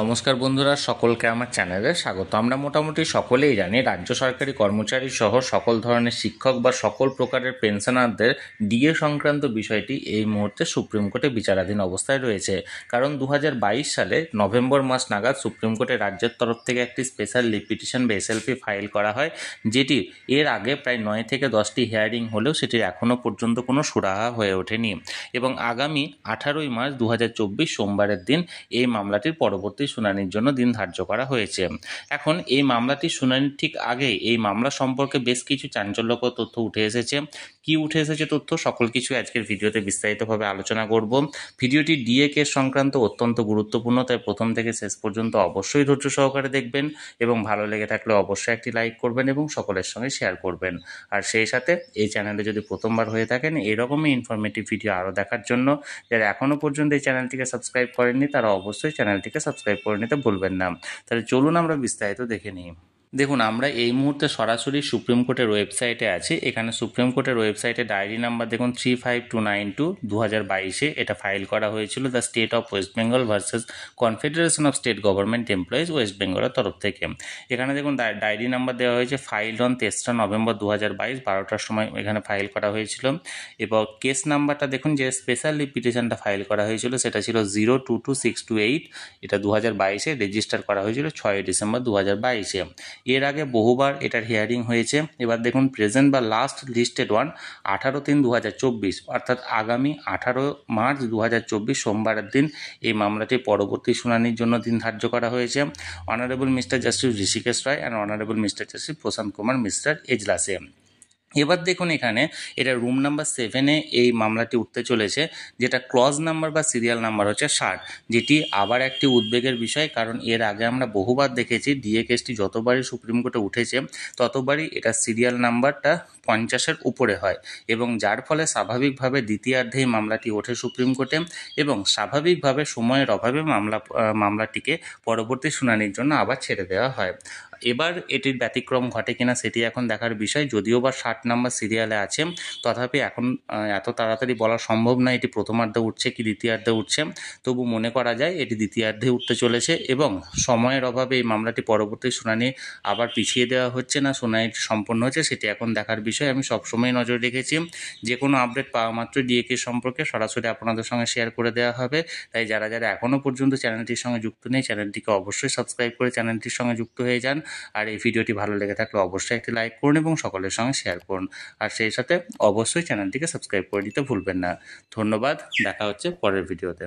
নমস্কার বন্ধুরা সকলকে আমার চ্যানেলে স্বাগত আমরা মোটামুটি সকলেই জানি রাজ্য সরকারি কর্মচারী সহ সকল ধরনের শিক্ষক বা সকল প্রকারের পেনশনারদের ডিএ সংক্রান্ত বিষয়টি এই মুহূর্তে সুপ্রিম কোর্টে বিচারাধীন অবস্থায় রয়েছে কারণ দু সালে নভেম্বর মাস নাগাদ সুপ্রিম কোর্টে রাজ্যের তরফ থেকে একটি স্পেশাল লিপিটিশন বা এসএলপি ফাইল করা হয় যেটি এর আগে প্রায় নয় থেকে দশটি হিয়ারিং হলেও সেটির এখনও পর্যন্ত কোনো সুরাহা হয়ে ওঠেনি এবং আগামী আঠারোই মার্চ দু সোমবারের দিন এই মামলাটির পরবর্তী মামলাটির শুনানির জন্য দিন ধার্য করা হয়েছে এখন এই মামলাটি শুনানির ঠিক আগে এই মামলা সম্পর্কে বেশ কিছু চাঞ্চল্যকর তথ্য উঠে এসেছে কি উঠে এসেছে তথ্য সকল কিছু আজকের ভিডিওতে বিস্তারিতভাবে আলোচনা করব ভিডিওটি ডিএ কেস সংক্রান্ত অত্যন্ত গুরুত্বপূর্ণ তাই প্রথম থেকে শেষ পর্যন্ত অবশ্যই ধৈর্য সহকারে দেখবেন এবং ভালো লেগে থাকলে অবশ্যই একটি লাইক করবেন এবং সকলের সঙ্গে শেয়ার করবেন আর সেই সাথে এই চ্যানেলে যদি প্রথমবার হয়ে থাকেন এরকমই ইনফরমেটিভ ভিডিও আরও দেখার জন্য যারা এখনও পর্যন্ত এই চ্যানেলটিকে সাবস্ক্রাইব করেননি তারা অবশ্যই চ্যানেলটিকে সাবস্ক্রাইব সাবস্ক্রাইব করে নিতে ভুলবেন না তাহলে চলুন আমরা বিস্তারিত দেখে নিই দেখুন আমরা এই মুহূর্তে সরাসরি সুপ্রিম কোর্টের ওয়েবসাইটে আছি এখানে সুপ্রিম কোর্টের ওয়েবসাইটে ডায়েরি নাম্বার দেখুন three five two nine two দু হাজার বাইশে এটা ফাইল করা হয়েছিল the state of West Bengal versus confederation of state government employees West বেঙ্গলের তরফ থেকে এখানে দেখুন ডায়েরি নাম্বার দেওয়া হয়েছে ফাইল অন তেসরা নভেম্বর দু হাজার বাইশ বারোটার সময় এখানে ফাইল করা হয়েছিল এবং কেস নাম্বারটা দেখুন যে স্পেশাল পিটিশনটা ফাইল করা হয়েছিল সেটা ছিল zero two two six two eight এটা দু হাজার বাইশে রেজিস্টার করা হয়েছিল ছয় ডিসেম্বর দু হাজার বাইশে এর আগে বহুবার এটার হিয়ারিং হয়েছে এবার দেখুন প্রেজেন্ট বা লাস্ট লিস্টেড ওয়ান আঠারো তিন দু অর্থাৎ আগামী আঠারো মার্চ দু সোমবারের দিন এই মামলাটি পরবর্তী শুনানির জন্য দিন ধার্য করা হয়েছে honourable mister justice Hrishikesh Roy and honourable mister justice Prashant Kumar mister এজলাসে এবার দেখুন এখানে এটা রুম নাম্বার সেভেনে এই মামলাটি উঠতে চলেছে যেটা ক্লজ নাম্বার বা সিরিয়াল নাম্বার হচ্ছে ষাট যেটি আবার একটি উদ্বেগের বিষয় কারণ এর আগে আমরা বহুবার দেখেছি ডিএ কেসটি যতবারই সুপ্রিম কোর্টে উঠেছে ততবারই এটা সিরিয়াল নাম্বারটা পঞ্চাশের উপরে হয় এবং যার ফলে স্বাভাবিকভাবে দ্বিতীয়ার্ধেই মামলাটি ওঠে সুপ্রিম কোর্টে এবং স্বাভাবিকভাবে সময়ের অভাবে মামলা মামলাটিকে পরবর্তী শুনানির জন্য আবার ছেড়ে দেওয়া হয় এবার এটির ব্যতিক্রম ঘটে কিনা সেটি এখন দেখার বিষয় যদিও বা ষাট নাম্বার সিরিয়ালে আছে তথাপি এখন এত তাড়াতাড়ি বলা সম্ভব না এটি প্রথমার্ধে উঠছে কি দ্বিতীয়ার্ধে উঠছে তবু মনে করা যায় এটি দ্বিতীয়ার্ধে উঠতে চলেছে এবং সময়ের অভাবে এই মামলাটি পরবর্তী শুনানি আবার পিছিয়ে দেওয়া হচ্ছে না শুনানিটি সম্পন্ন হচ্ছে সেটি এখন দেখার বিষয় আমি সবসময় নজর রেখেছি যে কোনো আপডেট পাওয়া মাত্র ডিএকে সম্পর্কে সরাসরি আপনাদের সঙ্গে শেয়ার করে দেওয়া হবে তাই যারা যারা এখনও পর্যন্ত চ্যানেলটির সঙ্গে যুক্ত নেই চ্যানেলটিকে অবশ্যই সাবস্ক্রাইব করে চ্যানেলটির সঙ্গে যুক্ত হয়ে যান আর এই ভিডিওটি ভালো লেগে থাকলে অবশ্যই একটি লাইক করুন এবং সকলের সঙ্গে শেয়ার করুন আর সেই সাথে অবশ্যই চ্যানেলটিকে সাবস্ক্রাইব করে দিতে ভুলবেন না ধন্যবাদ দেখা হচ্ছে পরের ভিডিওতে